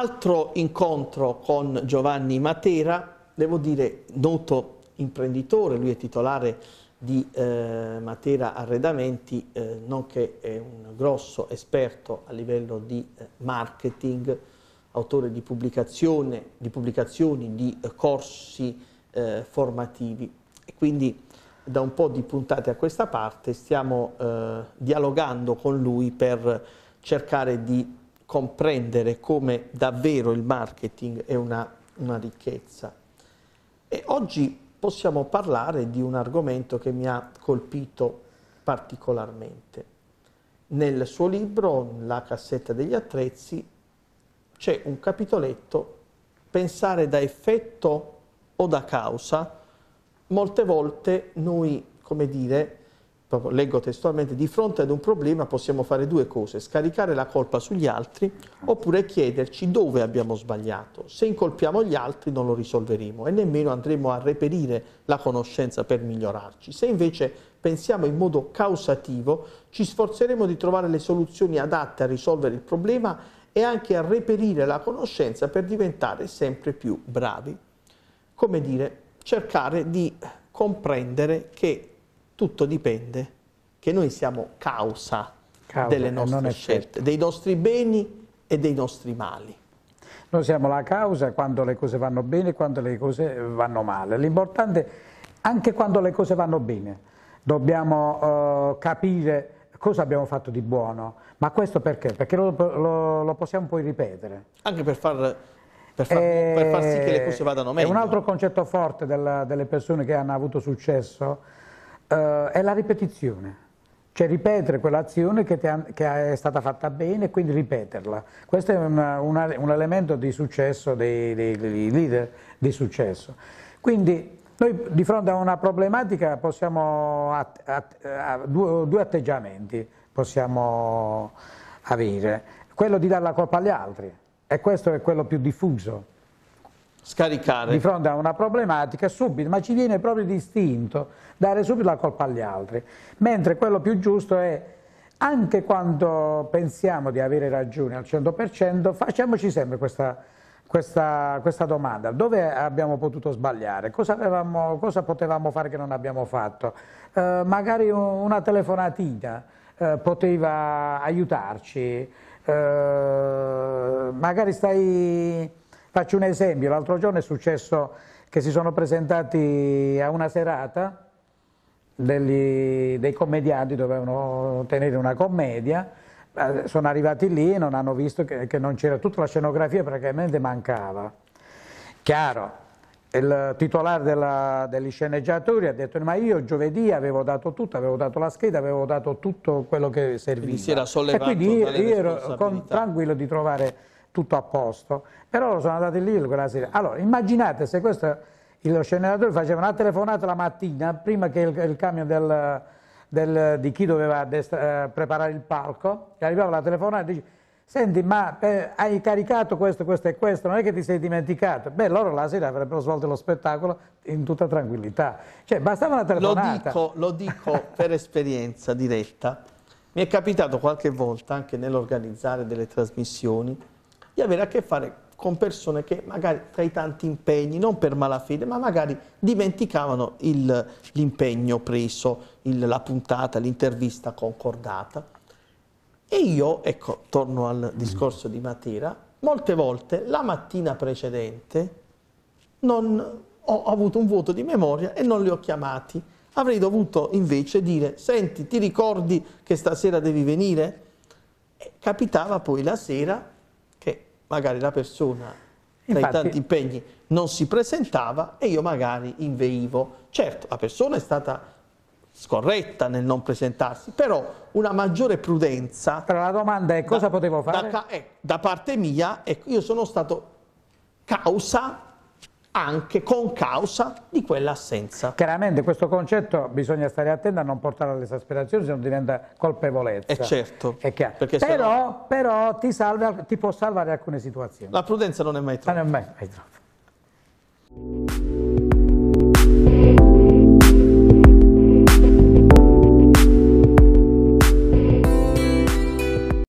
altro incontro con Giovanni Matera, devo dire noto imprenditore, lui è titolare di eh, Matera Arredamenti, eh, nonché è un grosso esperto a livello di eh, marketing, autore di, di pubblicazioni, di eh, corsi eh, formativi. E quindi da un po' di puntate a questa parte stiamo eh, dialogando con lui per cercare di comprendere come davvero il marketing è una, una ricchezza. E oggi possiamo parlare di un argomento che mi ha colpito particolarmente. Nel suo libro, La cassetta degli attrezzi, c'è un capitoletto pensare da effetto o da causa. Molte volte noi, come dire, leggo testualmente, di fronte ad un problema possiamo fare due cose, scaricare la colpa sugli altri oppure chiederci dove abbiamo sbagliato. Se incolpiamo gli altri non lo risolveremo e nemmeno andremo a reperire la conoscenza per migliorarci. Se invece pensiamo in modo causativo, ci sforzeremo di trovare le soluzioni adatte a risolvere il problema e anche a reperire la conoscenza per diventare sempre più bravi. Come dire, cercare di comprendere che tutto dipende che noi siamo causa, causa delle nostre scelte, certo. dei nostri beni e dei nostri mali. Noi siamo la causa quando le cose vanno bene e quando le cose vanno male. L'importante è anche quando le cose vanno bene. Dobbiamo eh, capire cosa abbiamo fatto di buono, ma questo perché? Perché lo, lo, lo possiamo poi ripetere. Anche per far, per, far, e, per far, sì che le eh, cose vadano meglio. È un altro concetto forte della, delle persone che hanno avuto successo eh, è la ripetizione, cioè ripetere quell'azione che, ha, che, è stata fatta bene e quindi ripeterla. Questo è una, una, un elemento di successo dei, dei, dei, leader di successo. Quindi noi di fronte a una problematica possiamo att, att, att, due, due atteggiamenti possiamo avere, quello di dare la colpa agli altri e questo è quello più diffuso scaricare. Di fronte a una problematica subito, ma ci viene proprio distinto dare subito la colpa agli altri, mentre quello più giusto è anche quando pensiamo di avere ragione al 100%, facciamoci sempre questa, questa, questa domanda, dove abbiamo potuto sbagliare, cosa, avevamo, cosa potevamo fare che non abbiamo fatto, eh, magari una telefonatina eh, poteva aiutarci, eh, magari stai Faccio un esempio, l'altro giorno è successo che si sono presentati a una serata degli, dei commedianti, dovevano tenere una commedia, eh, sono arrivati lì e non hanno visto che, che non c'era tutta la scenografia, praticamente mancava. Chiaro, il titolare della, degli sceneggiatori ha detto ma io giovedì avevo dato tutto, avevo dato la scheda, avevo dato tutto quello che serviva. Quindi si era sollevato e quindi io, ero con, tranquillo di trovare tutto a posto, però sono andati lì quella sera. Allora, immaginate se questo, lo scenario faceva una telefonata la mattina, prima che il, il camion del, del, di chi doveva destra, eh, preparare il palco, che arrivava la telefonata e dice senti ma eh, hai caricato questo, questo e questo, non è che ti sei dimenticato? Beh, loro la sera avrebbero svolto lo spettacolo in tutta tranquillità. Cioè, bastava una telefonata. Lo dico, lo dico per esperienza diretta. Mi è capitato qualche volta anche nell'organizzare delle trasmissioni di avere a che fare con persone che magari tra i tanti impegni, non per malafede, ma magari dimenticavano l'impegno preso, il, la puntata, l'intervista concordata. E io, ecco, torno al discorso di Matera, molte volte la mattina precedente non, ho avuto un vuoto di memoria e non li ho chiamati. Avrei dovuto invece dire, senti, ti ricordi che stasera devi venire? E capitava poi la sera magari la persona Infatti, tra i tanti impegni non si presentava e io magari inveivo. Certo, la persona è stata scorretta nel non presentarsi, però una maggiore prudenza. Però la domanda è cosa da, potevo fare? Da, eh, da parte mia, ecco, io sono stato causa anche con causa di quell'assenza. Chiaramente questo concetto bisogna stare attenti a non portare all'esasperazione, se non diventa colpevolezza. È eh, certo. È però, però, però ti, salve, ti, può salvare alcune situazioni. La prudenza non è mai troppa. Non è mai, mai troppa.